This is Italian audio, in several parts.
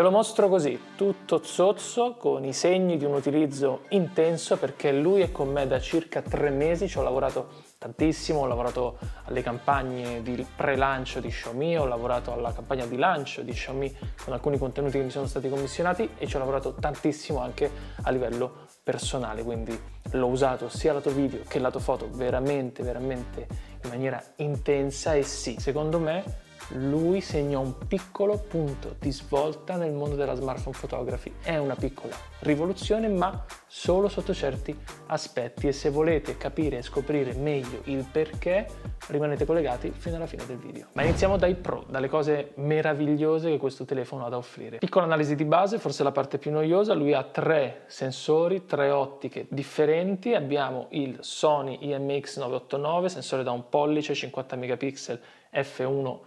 Ve lo mostro così, tutto zozzo, con i segni di un utilizzo intenso perché lui è con me da circa tre mesi, ci ho lavorato tantissimo, ho lavorato alle campagne di pre-lancio di Xiaomi, ho lavorato alla campagna di lancio di Xiaomi con alcuni contenuti che mi sono stati commissionati e ci ho lavorato tantissimo anche a livello personale, quindi l'ho usato sia lato video che lato foto veramente veramente in maniera intensa e sì, secondo me lui segna un piccolo punto di svolta nel mondo della smartphone photography. È una piccola rivoluzione, ma solo sotto certi aspetti e se volete capire e scoprire meglio il perché, rimanete collegati fino alla fine del video. Ma iniziamo dai pro, dalle cose meravigliose che questo telefono ha da offrire. Piccola analisi di base, forse la parte più noiosa, lui ha tre sensori, tre ottiche differenti. Abbiamo il Sony IMX989, sensore da un pollice, 50 megapixel f1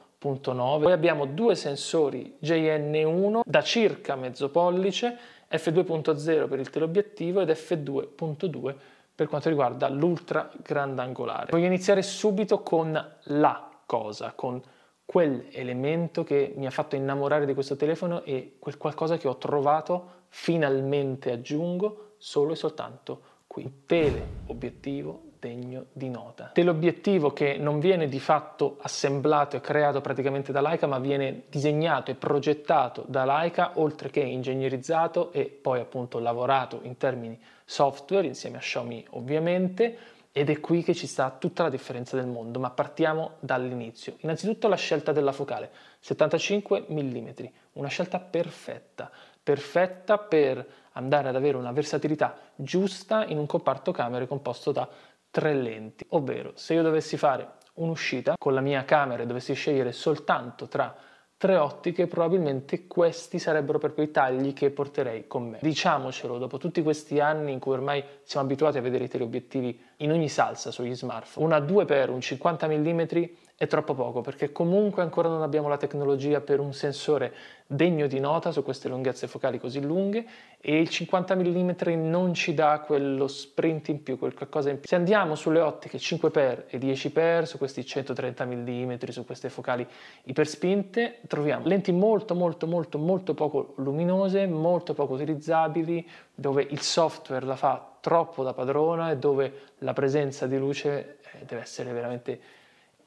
poi abbiamo due sensori JN1 da circa mezzo pollice, f2.0 per il teleobiettivo ed f2.2 per quanto riguarda l'ultra grandangolare. Voglio iniziare subito con la cosa, con quell'elemento che mi ha fatto innamorare di questo telefono e quel qualcosa che ho trovato, finalmente aggiungo, solo e soltanto qui. teleobiettivo degno di nota, dell'obiettivo che non viene di fatto assemblato e creato praticamente da Laika, ma viene disegnato e progettato da Laika, oltre che ingegnerizzato e poi appunto lavorato in termini software insieme a Xiaomi ovviamente, ed è qui che ci sta tutta la differenza del mondo, ma partiamo dall'inizio. Innanzitutto la scelta della focale, 75 mm, una scelta perfetta, perfetta per andare ad avere una versatilità giusta in un comparto camere composto da tre lenti, ovvero se io dovessi fare un'uscita con la mia camera e dovessi scegliere soltanto tra tre ottiche, probabilmente questi sarebbero proprio i tagli che porterei con me. Diciamocelo, dopo tutti questi anni in cui ormai siamo abituati a vedere i teleobiettivi in ogni salsa sugli smartphone, una 2x, un 50 mm è troppo poco perché comunque ancora non abbiamo la tecnologia per un sensore degno di nota su queste lunghezze focali così lunghe e il 50 mm non ci dà quello sprint in più, quel qualcosa in più. Se andiamo sulle ottiche 5x e 10x, su questi 130 mm, su queste focali iperspinte, troviamo lenti molto molto molto molto poco luminose, molto poco utilizzabili, dove il software la fa troppo da padrona e dove la presenza di luce eh, deve essere veramente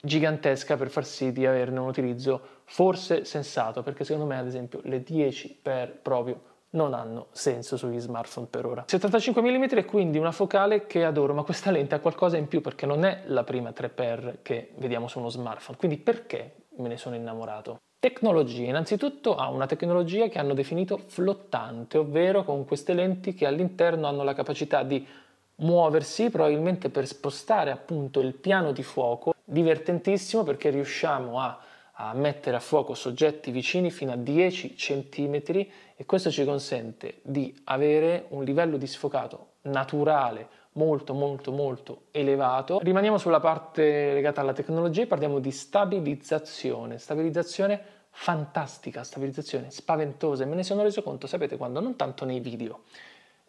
gigantesca per far sì di averne un utilizzo forse sensato, perché secondo me ad esempio le 10 per proprio non hanno senso sugli smartphone per ora. 75 mm è quindi una focale che adoro, ma questa lente ha qualcosa in più perché non è la prima 3x che vediamo su uno smartphone, quindi perché me ne sono innamorato? Tecnologie. Innanzitutto ha una tecnologia che hanno definito flottante, ovvero con queste lenti che all'interno hanno la capacità di muoversi probabilmente per spostare appunto il piano di fuoco divertentissimo perché riusciamo a, a mettere a fuoco soggetti vicini fino a 10 cm e questo ci consente di avere un livello di sfocato naturale molto molto molto elevato. Rimaniamo sulla parte legata alla tecnologia e parliamo di stabilizzazione. Stabilizzazione fantastica, stabilizzazione spaventosa e me ne sono reso conto, sapete quando? Non tanto nei video.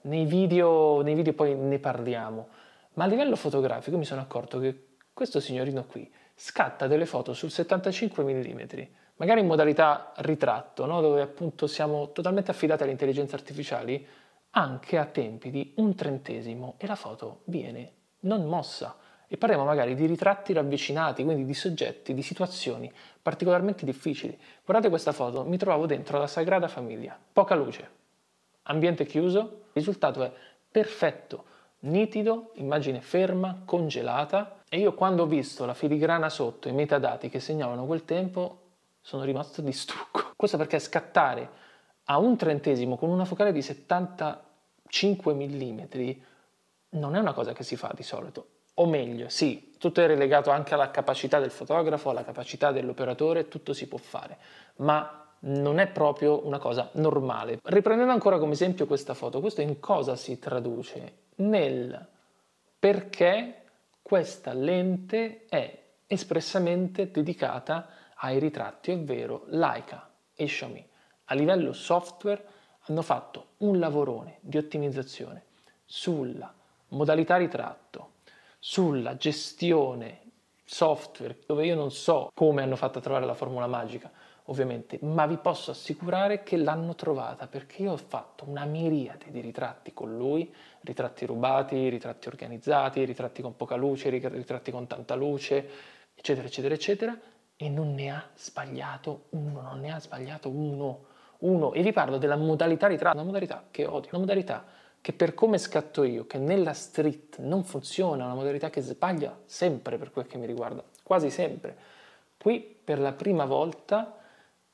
Nei video, nei video poi ne parliamo, ma a livello fotografico mi sono accorto che questo signorino qui scatta delle foto sul 75 mm, magari in modalità ritratto, no? dove appunto siamo totalmente affidati alle intelligenze artificiali, anche a tempi di un trentesimo e la foto viene non mossa. E parliamo magari di ritratti ravvicinati, quindi di soggetti, di situazioni particolarmente difficili. Guardate questa foto, mi trovavo dentro la Sagrada Famiglia, poca luce, ambiente chiuso, il risultato è perfetto, nitido, immagine ferma, congelata, e io quando ho visto la filigrana sotto, i metadati che segnavano quel tempo, sono rimasto di stucco. Questo perché scattare a un trentesimo con una focale di 75 mm non è una cosa che si fa di solito. O meglio, sì, tutto è relegato anche alla capacità del fotografo, alla capacità dell'operatore, tutto si può fare, ma non è proprio una cosa normale. Riprendendo ancora come esempio questa foto, questo in cosa si traduce? Nel perché questa lente è espressamente dedicata ai ritratti, ovvero Leica e Xiaomi. A livello software hanno fatto un lavorone di ottimizzazione sulla modalità ritratto, sulla gestione software, dove io non so come hanno fatto a trovare la formula magica, ovviamente, ma vi posso assicurare che l'hanno trovata perché io ho fatto una miriade di ritratti con lui, ritratti rubati, ritratti organizzati, ritratti con poca luce, ritratti con tanta luce, eccetera, eccetera, eccetera, e non ne ha sbagliato uno, non ne ha sbagliato uno, uno. E vi parlo della modalità ritratto, una modalità che odio, una modalità che per come scatto io, che nella street non funziona, una modalità che sbaglia sempre per quel che mi riguarda, quasi sempre. Qui per la prima volta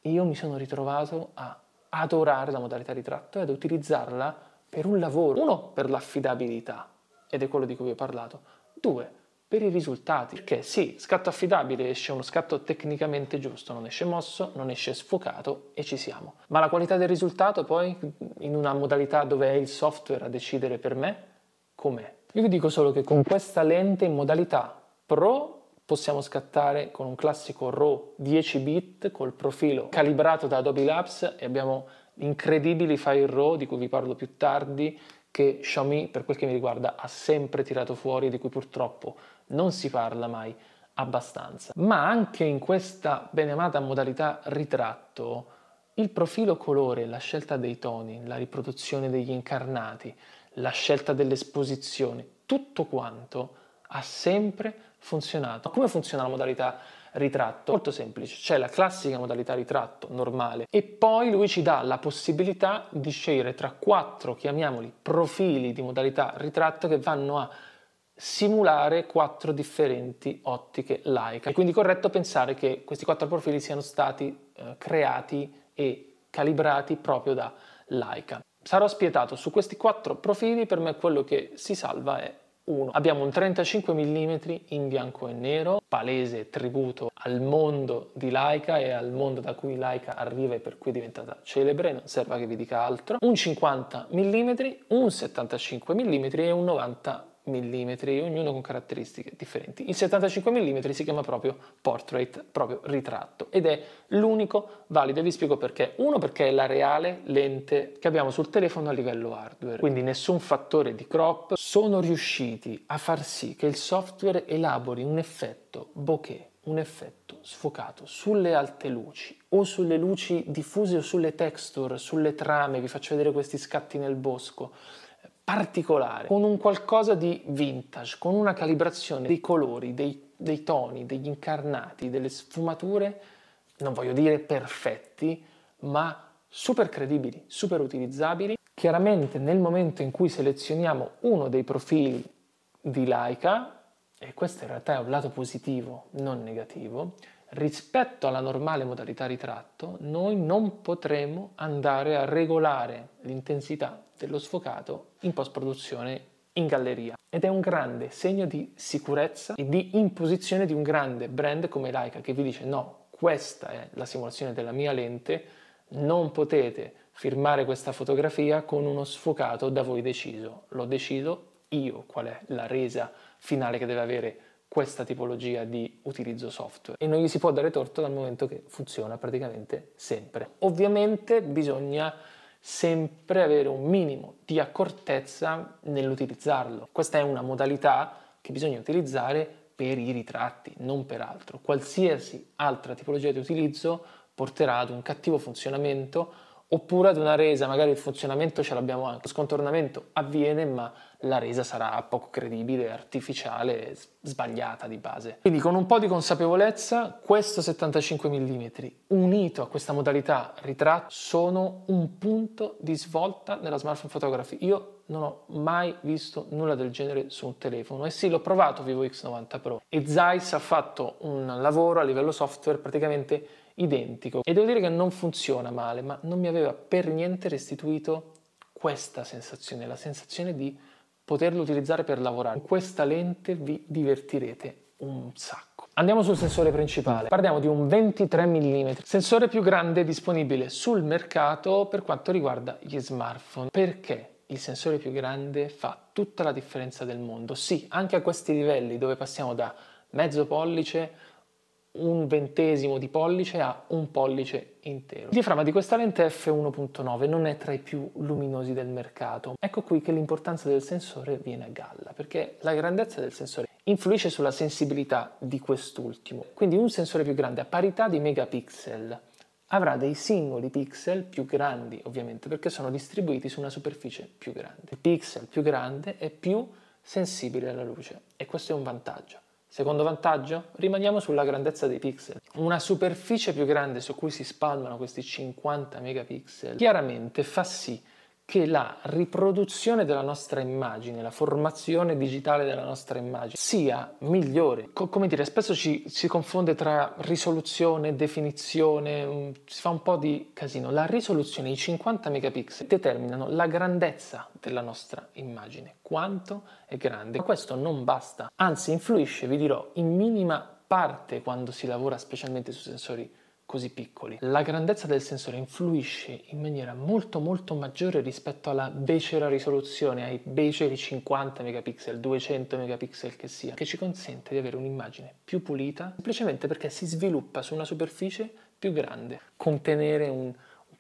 io mi sono ritrovato a adorare la modalità ritratto e ad utilizzarla per un lavoro. Uno, per l'affidabilità, ed è quello di cui vi ho parlato. Due, per i risultati, perché sì, scatto affidabile esce uno scatto tecnicamente giusto, non esce mosso, non esce sfocato e ci siamo. Ma la qualità del risultato poi, in una modalità dove è il software a decidere per me, com'è? Io vi dico solo che con questa lente in modalità Pro possiamo scattare con un classico RAW 10 bit col profilo calibrato da Adobe Labs e abbiamo incredibili file RAW di cui vi parlo più tardi che Xiaomi per quel che mi riguarda ha sempre tirato fuori di cui purtroppo non si parla mai abbastanza. Ma anche in questa benemata modalità ritratto il profilo colore, la scelta dei toni, la riproduzione degli incarnati, la scelta dell'esposizione, tutto quanto ha sempre funzionato. Come funziona la modalità ritratto? Molto semplice, c'è la classica modalità ritratto normale e poi lui ci dà la possibilità di scegliere tra quattro, chiamiamoli, profili di modalità ritratto che vanno a simulare quattro differenti ottiche laica. È quindi corretto pensare che questi quattro profili siano stati eh, creati e calibrati proprio da Leica. Sarò spietato, su questi quattro profili per me quello che si salva è 1. Abbiamo un 35 mm in bianco e nero, palese tributo al mondo di Laika e al mondo da cui Laika arriva e per cui è diventata celebre, non serve che vi dica altro. Un 50 mm, un 75 mm e un 90 mm mm, ognuno con caratteristiche differenti. Il 75 mm si chiama proprio portrait, proprio ritratto ed è l'unico valido e vi spiego perché. Uno perché è la reale lente che abbiamo sul telefono a livello hardware, quindi nessun fattore di crop. Sono riusciti a far sì che il software elabori un effetto bokeh un effetto sfocato sulle alte luci o sulle luci diffuse o sulle texture, sulle trame, vi faccio vedere questi scatti nel bosco, particolare, con un qualcosa di vintage, con una calibrazione dei colori, dei, dei toni, degli incarnati, delle sfumature, non voglio dire perfetti, ma super credibili, super utilizzabili. Chiaramente nel momento in cui selezioniamo uno dei profili di Laika, e questo in realtà è un lato positivo, non negativo, rispetto alla normale modalità ritratto, noi non potremo andare a regolare l'intensità dello sfocato in post-produzione in galleria. Ed è un grande segno di sicurezza e di imposizione di un grande brand come Leica che vi dice no, questa è la simulazione della mia lente, non potete firmare questa fotografia con uno sfocato da voi deciso. L'ho deciso io qual è la resa finale che deve avere questa tipologia di utilizzo software e non gli si può dare torto dal momento che funziona praticamente sempre. Ovviamente bisogna sempre avere un minimo di accortezza nell'utilizzarlo. Questa è una modalità che bisogna utilizzare per i ritratti, non per altro. Qualsiasi altra tipologia di utilizzo porterà ad un cattivo funzionamento oppure ad una resa, magari il funzionamento ce l'abbiamo anche, lo scontornamento avviene ma la resa sarà poco credibile, artificiale, sbagliata di base. Quindi con un po' di consapevolezza questo 75 mm unito a questa modalità ritratto sono un punto di svolta nella smartphone photography. Io non ho mai visto nulla del genere su un telefono e sì l'ho provato Vivo X90 Pro e Zeiss ha fatto un lavoro a livello software praticamente identico e devo dire che non funziona male, ma non mi aveva per niente restituito questa sensazione, la sensazione di poterlo utilizzare per lavorare. Con questa lente vi divertirete un sacco. Andiamo sul sensore principale. Parliamo di un 23 mm, sensore più grande disponibile sul mercato per quanto riguarda gli smartphone. Perché? Il sensore più grande fa tutta la differenza del mondo. Sì, anche a questi livelli dove passiamo da mezzo pollice un ventesimo di pollice a un pollice intero. Il diaframma di questa lente è f1.9 non è tra i più luminosi del mercato. Ecco qui che l'importanza del sensore viene a galla, perché la grandezza del sensore influisce sulla sensibilità di quest'ultimo. Quindi un sensore più grande a parità di megapixel avrà dei singoli pixel più grandi, ovviamente, perché sono distribuiti su una superficie più grande. Il pixel più grande è più sensibile alla luce e questo è un vantaggio. Secondo vantaggio? Rimaniamo sulla grandezza dei pixel. Una superficie più grande su cui si spalmano questi 50 megapixel chiaramente fa sì che la riproduzione della nostra immagine, la formazione digitale della nostra immagine sia migliore. Co- come dire, spesso ci si confonde tra risoluzione, definizione, mm, si fa un po' di casino. La risoluzione, i 50 megapixel, determinano la grandezza della nostra immagine, quanto è grande. Ma questo non basta, anzi influisce, vi dirò, in minima parte quando si lavora specialmente su sensori così piccoli. La grandezza del sensore influisce in maniera molto molto maggiore rispetto alla becera risoluzione, ai beceri 50 megapixel, 200 megapixel che sia, che ci consente di avere un'immagine più pulita, semplicemente perché si sviluppa su una superficie più grande. Contenere un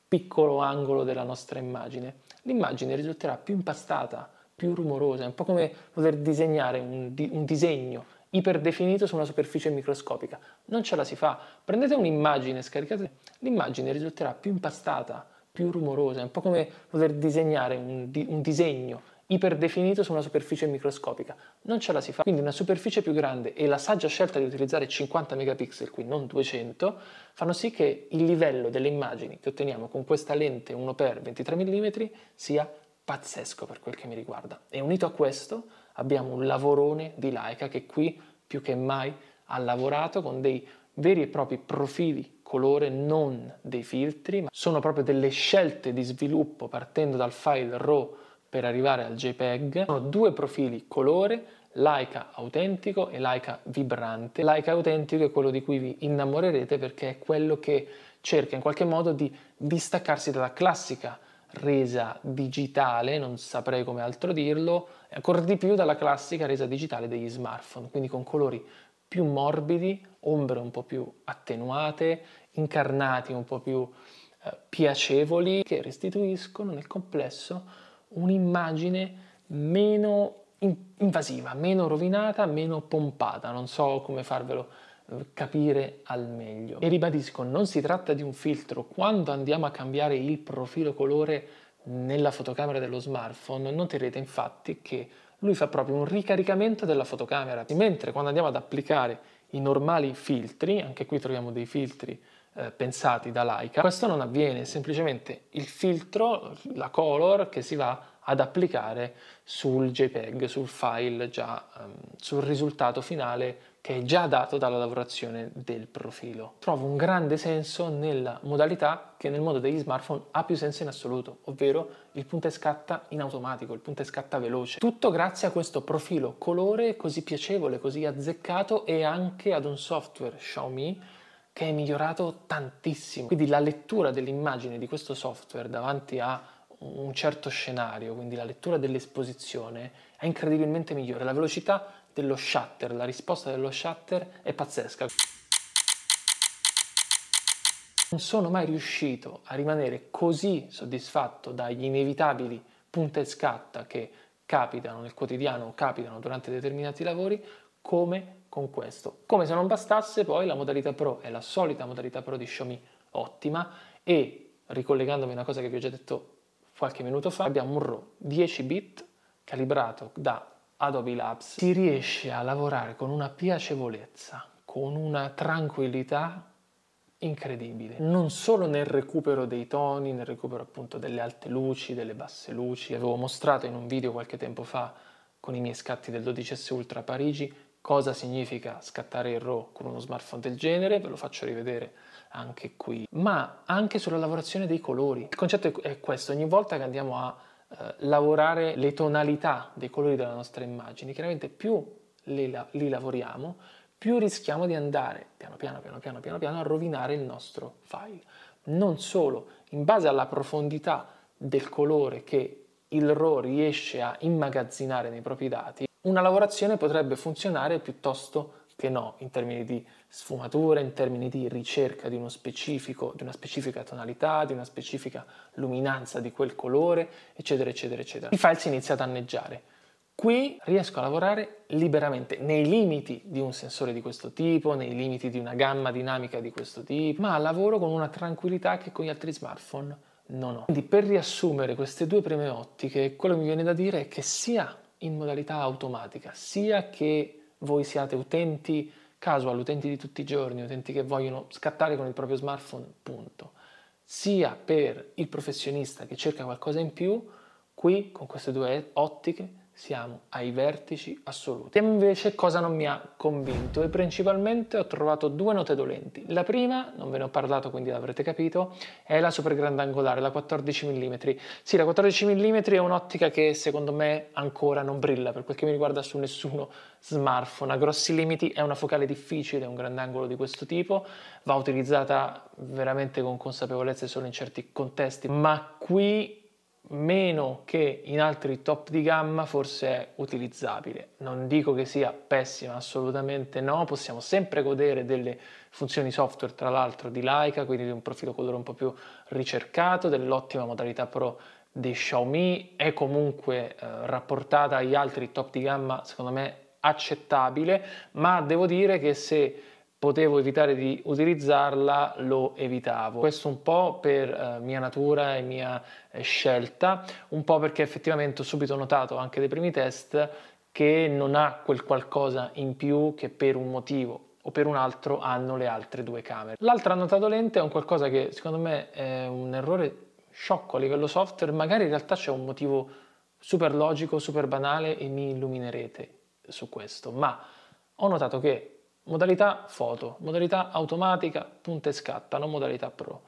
piccolo angolo della nostra immagine, l'immagine risulterà più impastata, più rumorosa, è un po' come poter disegnare un, di, un disegno iperdefinito su una superficie microscopica. Non ce la si fa. Prendete un'immagine, scaricate, l'immagine risulterà più impastata, più rumorosa, è un po' come poter disegnare un, di, un disegno iperdefinito su una superficie microscopica. Non ce la si fa. Quindi una superficie più grande e la saggia scelta di utilizzare 50 megapixel, qui non 200, fanno sì che il livello delle immagini che otteniamo con questa lente 1x23 mm sia pazzesco per quel che mi riguarda. E unito a questo abbiamo un lavorone di Laika che qui più che mai ha lavorato con dei veri e propri profili colore, non dei filtri, ma sono proprio delle scelte di sviluppo partendo dal file RAW per arrivare al JPEG. Sono due profili colore, Laika autentico e Laika vibrante. Laika autentico è quello di cui vi innamorerete perché è quello che cerca in qualche modo di distaccarsi dalla classica resa digitale, non saprei come altro dirlo, ancora eh, di più dalla classica resa digitale degli smartphone, quindi con colori più morbidi, ombre un po' più attenuate, incarnati un po' più eh, piacevoli, che restituiscono nel complesso un'immagine meno invasiva, meno rovinata, meno pompata, non so come farvelo eh, capire al meglio. E ribadisco, non si tratta di un filtro, quando andiamo a cambiare il profilo colore nella fotocamera dello smartphone noterete infatti che lui fa proprio un ricaricamento della fotocamera, mentre quando andiamo ad applicare i normali filtri, anche qui troviamo dei filtri eh, pensati da Leica, questo non avviene, semplicemente il filtro, la color che si va ad applicare sul JPEG, sul file già, ehm, sul risultato finale che è già dato dalla lavorazione del profilo. Trovo un grande senso nella modalità che nel mondo degli smartphone ha più senso in assoluto, ovvero il punto e scatta in automatico, il punto e scatta veloce. Tutto grazie a questo profilo colore così piacevole, così azzeccato e anche ad un software Xiaomi che è migliorato tantissimo. Quindi la lettura dell'immagine di questo software davanti a un certo scenario, quindi la lettura dell'esposizione, è incredibilmente migliore. La velocità dello shutter, la risposta dello shutter è pazzesca. Non sono mai riuscito a rimanere così soddisfatto dagli inevitabili punta e scatta che capitano nel quotidiano o capitano durante determinati lavori come con questo. Come se non bastasse poi la modalità Pro è la solita modalità Pro di Xiaomi ottima e ricollegandomi a una cosa che vi ho già detto qualche minuto fa abbiamo un RAW 10 bit calibrato da Adobe Labs, si riesce a lavorare con una piacevolezza, con una tranquillità incredibile, non solo nel recupero dei toni, nel recupero appunto delle alte luci, delle basse luci. Avevo mostrato in un video qualche tempo fa con i miei scatti del 12S Ultra a Parigi cosa significa scattare il RAW con uno smartphone del genere, ve lo faccio rivedere anche qui, ma anche sulla lavorazione dei colori. Il concetto è questo, ogni volta che andiamo a eh, lavorare le tonalità dei colori della nostra immagine. Chiaramente più li, la li lavoriamo, più rischiamo di andare piano piano piano piano piano piano a rovinare il nostro file. Non solo, in base alla profondità del colore che il RAW riesce a immagazzinare nei propri dati, una lavorazione potrebbe funzionare piuttosto che no, in termini di sfumatura, in termini di ricerca di, uno specifico, di una specifica tonalità, di una specifica luminanza di quel colore, eccetera, eccetera, eccetera. Il file si inizia a danneggiare. Qui riesco a lavorare liberamente, nei limiti di un sensore di questo tipo, nei limiti di una gamma dinamica di questo tipo, ma lavoro con una tranquillità che con gli altri smartphone non ho. Quindi per riassumere queste due prime ottiche, quello che mi viene da dire è che sia in modalità automatica, sia che voi siate utenti casual, utenti di tutti i giorni, utenti che vogliono scattare con il proprio smartphone, punto. Sia per il professionista che cerca qualcosa in più, qui con queste due ottiche siamo ai vertici assoluti. E invece cosa non mi ha convinto? E principalmente ho trovato due note dolenti. La prima, non ve ne ho parlato quindi l'avrete capito, è la super grandangolare, la 14 mm. Sì, la 14 mm è un'ottica che secondo me ancora non brilla, per quel che mi riguarda su nessuno smartphone. A grossi limiti è una focale difficile, un grandangolo di questo tipo, va utilizzata veramente con consapevolezza e solo in certi contesti, ma qui meno che in altri top di gamma forse è utilizzabile. Non dico che sia pessima, assolutamente no, possiamo sempre godere delle funzioni software tra l'altro di Leica, quindi di un profilo colore un po' più ricercato, dell'ottima modalità pro di Xiaomi, è comunque eh, rapportata agli altri top di gamma secondo me accettabile, ma devo dire che se potevo evitare di utilizzarla, lo evitavo. Questo un po' per eh, mia natura e mia eh, scelta, un po' perché effettivamente ho subito notato anche dai primi test che non ha quel qualcosa in più che per un motivo o per un altro hanno le altre due camere. L'altra annotato lente è un qualcosa che secondo me è un errore sciocco a livello software, magari in realtà c'è un motivo super logico, super banale e mi illuminerete su questo, ma ho notato che modalità foto, modalità automatica, punta e scatta, non modalità pro.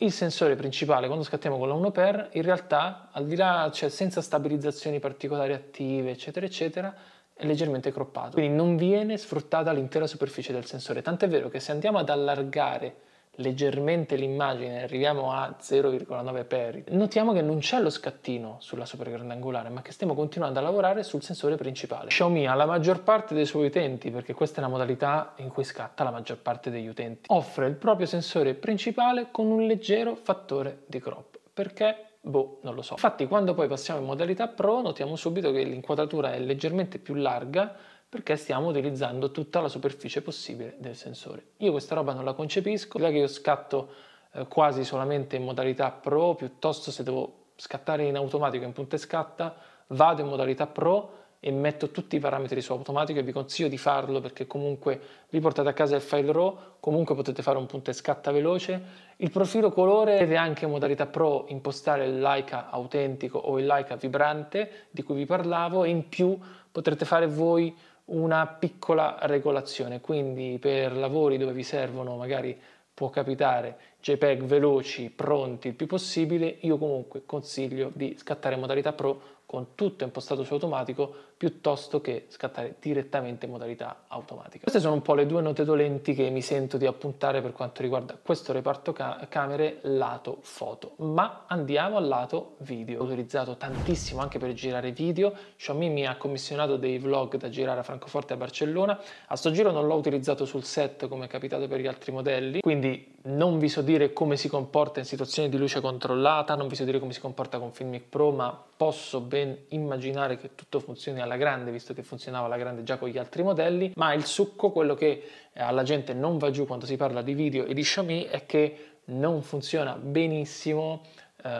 Il sensore principale quando scattiamo con la 1x in realtà al di là, cioè senza stabilizzazioni particolari attive eccetera eccetera, è leggermente croppato, quindi non viene sfruttata l'intera superficie del sensore, tant'è vero che se andiamo ad allargare leggermente l'immagine, arriviamo a 0,9 peri, notiamo che non c'è lo scattino sulla supergrandangolare, ma che stiamo continuando a lavorare sul sensore principale. Xiaomi ha la maggior parte dei suoi utenti, perché questa è la modalità in cui scatta la maggior parte degli utenti, offre il proprio sensore principale con un leggero fattore di crop. Perché Boh, non lo so. Infatti, quando poi passiamo in modalità Pro, notiamo subito che l'inquadratura è leggermente più larga perché stiamo utilizzando tutta la superficie possibile del sensore. Io questa roba non la concepisco, là che io scatto eh, quasi solamente in modalità Pro, piuttosto se devo scattare in automatico in punta e scatta, vado in modalità Pro e metto tutti i parametri su automatico e vi consiglio di farlo perché comunque vi portate a casa il file RAW, comunque potete fare un punta e scatta veloce. Il profilo colore potete anche in modalità Pro impostare il Leica autentico o il Leica vibrante di cui vi parlavo e in più potrete fare voi una piccola regolazione, quindi per lavori dove vi servono magari può capitare JPEG veloci, pronti il più possibile, io comunque consiglio di scattare in modalità Pro con tutto impostato su automatico piuttosto che scattare direttamente in modalità automatica. Queste sono un po' le due note dolenti che mi sento di appuntare per quanto riguarda questo reparto ca camere lato foto, ma andiamo al lato video. Ho utilizzato tantissimo anche per girare video, Xiaomi mi ha commissionato dei vlog da girare a Francoforte e a Barcellona, a sto giro non l'ho utilizzato sul set come è capitato per gli altri modelli, quindi non vi soddisfa dire come si comporta in situazioni di luce controllata, non vi so dire come si comporta con Filmic Pro, ma posso ben immaginare che tutto funzioni alla grande, visto che funzionava alla grande già con gli altri modelli, ma il succo, quello che eh, alla gente non va giù quando si parla di video e di Xiaomi, è che non funziona benissimo eh,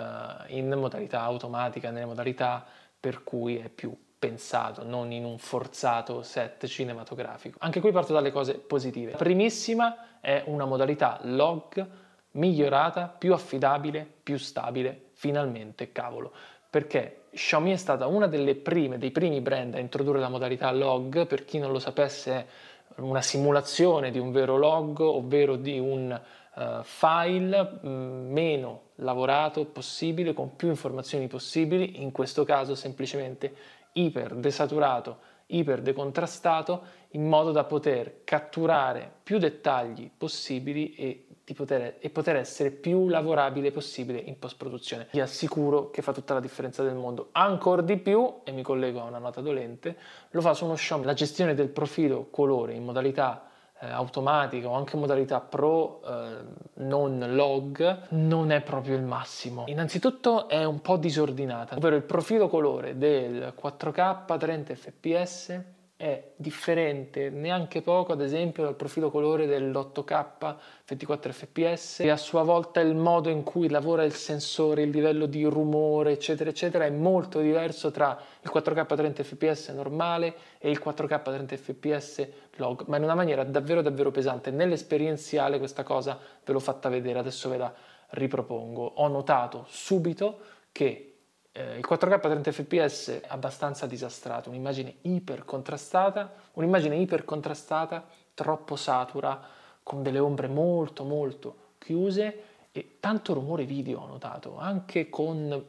in modalità automatica, nelle modalità per cui è più pensato, non in un forzato set cinematografico. Anche qui parto dalle cose positive. La primissima è una modalità log migliorata, più affidabile, più stabile, finalmente, cavolo. Perché Xiaomi è stata una delle prime, dei primi brand a introdurre la modalità log, per chi non lo sapesse, è una simulazione di un vero log, ovvero di un uh, file mm, meno lavorato possibile, con più informazioni possibili, in questo caso semplicemente iper desaturato, iper decontrastato, in modo da poter catturare più dettagli possibili e poter, e poter essere più lavorabile possibile in post-produzione. Vi assicuro che fa tutta la differenza del mondo. Ancora di più, e mi collego a una nota dolente, lo fa su uno Xiaomi. La gestione del profilo colore in modalità eh, automatica o anche in modalità pro, eh, non log, non è proprio il massimo. Innanzitutto è un po' disordinata, ovvero il profilo colore del 4K 30 fps è differente neanche poco ad esempio dal profilo colore dell'8K 24 fps e a sua volta il modo in cui lavora il sensore, il livello di rumore eccetera eccetera è molto diverso tra il 4K 30 fps normale e il 4K 30 fps log ma in una maniera davvero davvero pesante nell'esperienziale questa cosa ve l'ho fatta vedere adesso ve la ripropongo ho notato subito che eh, il 4K a 30 fps è abbastanza disastrato, un'immagine iper contrastata, un'immagine iper contrastata, troppo satura, con delle ombre molto molto chiuse e tanto rumore video ho notato, anche con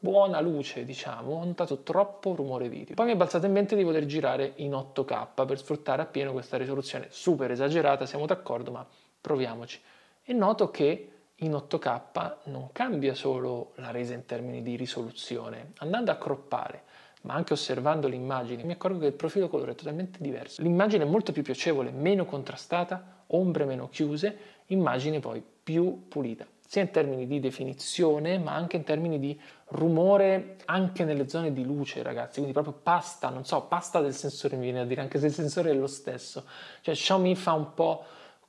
buona luce diciamo, ho notato troppo rumore video. Poi mi è balzato in mente di voler girare in 8K per sfruttare appieno questa risoluzione super esagerata, siamo d'accordo, ma proviamoci. E noto che in 8K non cambia solo la resa in termini di risoluzione, andando a croppare, ma anche osservando l'immagine mi accorgo che il profilo colore è totalmente diverso. L'immagine è molto più piacevole, meno contrastata, ombre meno chiuse, immagine poi più pulita, sia in termini di definizione, ma anche in termini di rumore anche nelle zone di luce, ragazzi, quindi proprio pasta, non so, pasta del sensore mi viene a dire, anche se il sensore è lo stesso. Cioè Xiaomi fa un po'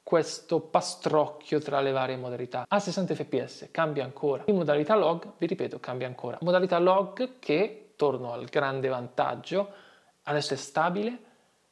questo pastrocchio tra le varie modalità. A 60 fps cambia ancora. In modalità log, vi ripeto, cambia ancora. Modalità log che, torno al grande vantaggio, adesso è stabile,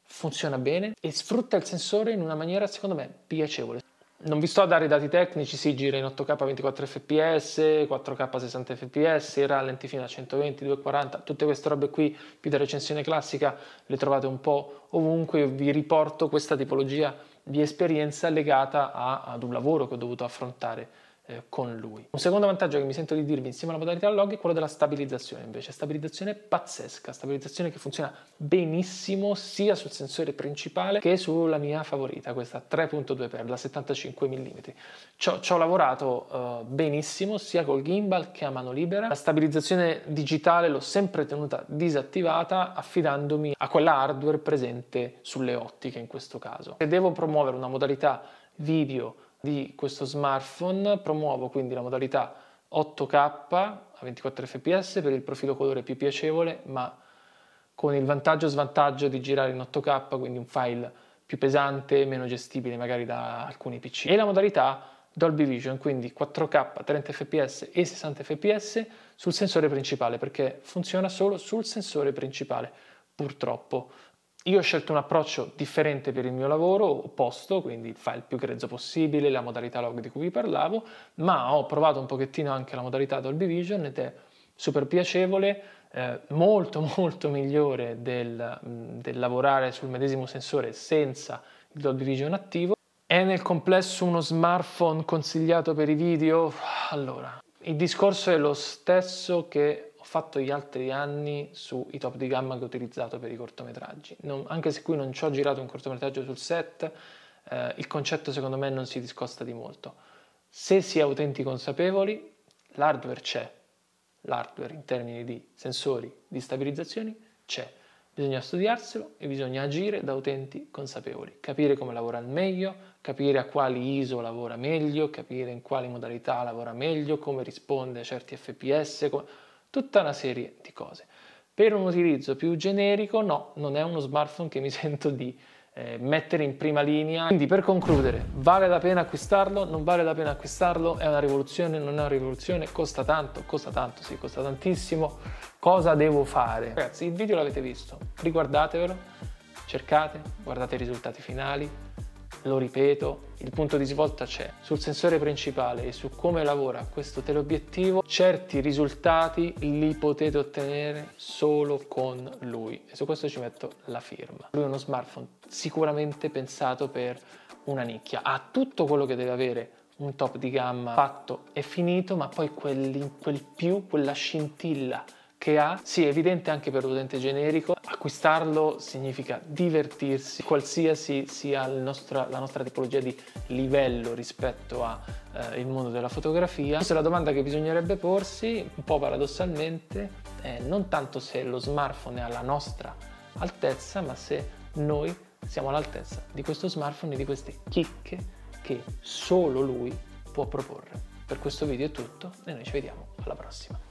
funziona bene e sfrutta il sensore in una maniera, secondo me, piacevole. Non vi sto a dare i dati tecnici, si gira in 8K 24 fps, 4K 60 fps, rallenti fino a 120, 240, tutte queste robe qui, più da recensione classica, le trovate un po' ovunque, vi riporto questa tipologia di esperienza legata a, ad un lavoro che ho dovuto affrontare eh, con lui. Un secondo vantaggio che mi sento di dirvi insieme alla modalità log è quello della stabilizzazione invece, stabilizzazione pazzesca, stabilizzazione che funziona benissimo sia sul sensore principale che sulla mia favorita, questa 3.2 per la 75 mm. Ci ho lavorato eh, benissimo sia col gimbal che a mano libera, la stabilizzazione digitale l'ho sempre tenuta disattivata affidandomi a quella hardware presente sulle ottiche in questo caso. Se devo promuovere una modalità video di questo smartphone promuovo quindi la modalità 8K a 24 fps per il profilo colore più piacevole ma con il vantaggio o svantaggio di girare in 8K quindi un file più pesante meno gestibile magari da alcuni PC e la modalità Dolby Vision quindi 4K 30 fps e 60 fps sul sensore principale perché funziona solo sul sensore principale purtroppo io ho scelto un approccio differente per il mio lavoro, opposto, quindi fa il più grezzo possibile, la modalità log di cui vi parlavo, ma ho provato un pochettino anche la modalità Dolby Vision ed è super piacevole, eh, molto molto migliore del, mm, del lavorare sul medesimo sensore senza il Dolby Vision attivo. È nel complesso uno smartphone consigliato per i video? Allora, il discorso è lo stesso che fatto gli altri anni sui top di gamma che ho utilizzato per i cortometraggi. Non, anche se qui non ci ho girato un cortometraggio sul set, eh, il concetto secondo me non si discosta di molto. Se si è utenti consapevoli, l'hardware c'è, l'hardware in termini di sensori, di stabilizzazioni c'è. Bisogna studiarselo e bisogna agire da utenti consapevoli, capire come lavora al meglio, capire a quali ISO lavora meglio, capire in quali modalità lavora meglio, come risponde a certi FPS. Come tutta una serie di cose. Per un utilizzo più generico, no, non è uno smartphone che mi sento di eh, mettere in prima linea. Quindi per concludere, vale la pena acquistarlo? Non vale la pena acquistarlo? È una rivoluzione? Non è una rivoluzione? Costa tanto? Costa tanto, sì, costa tantissimo. Cosa devo fare? Ragazzi, il video l'avete visto, riguardatevelo, cercate, guardate i risultati finali, lo ripeto, il punto di svolta c'è. Sul sensore principale e su come lavora questo teleobiettivo, certi risultati li potete ottenere solo con lui. E su questo ci metto la firma. Lui è uno smartphone sicuramente pensato per una nicchia. Ha tutto quello che deve avere un top di gamma fatto e finito, ma poi quel, quel più, quella scintilla che ha, sì, è evidente anche per l'utente generico, Acquistarlo significa divertirsi, qualsiasi sia nostro, la nostra tipologia di livello rispetto al eh, mondo della fotografia. Questa è la domanda che bisognerebbe porsi, un po' paradossalmente, eh, non tanto se lo smartphone è alla nostra altezza, ma se noi siamo all'altezza di questo smartphone e di queste chicche che solo lui può proporre. Per questo video è tutto e noi ci vediamo alla prossima.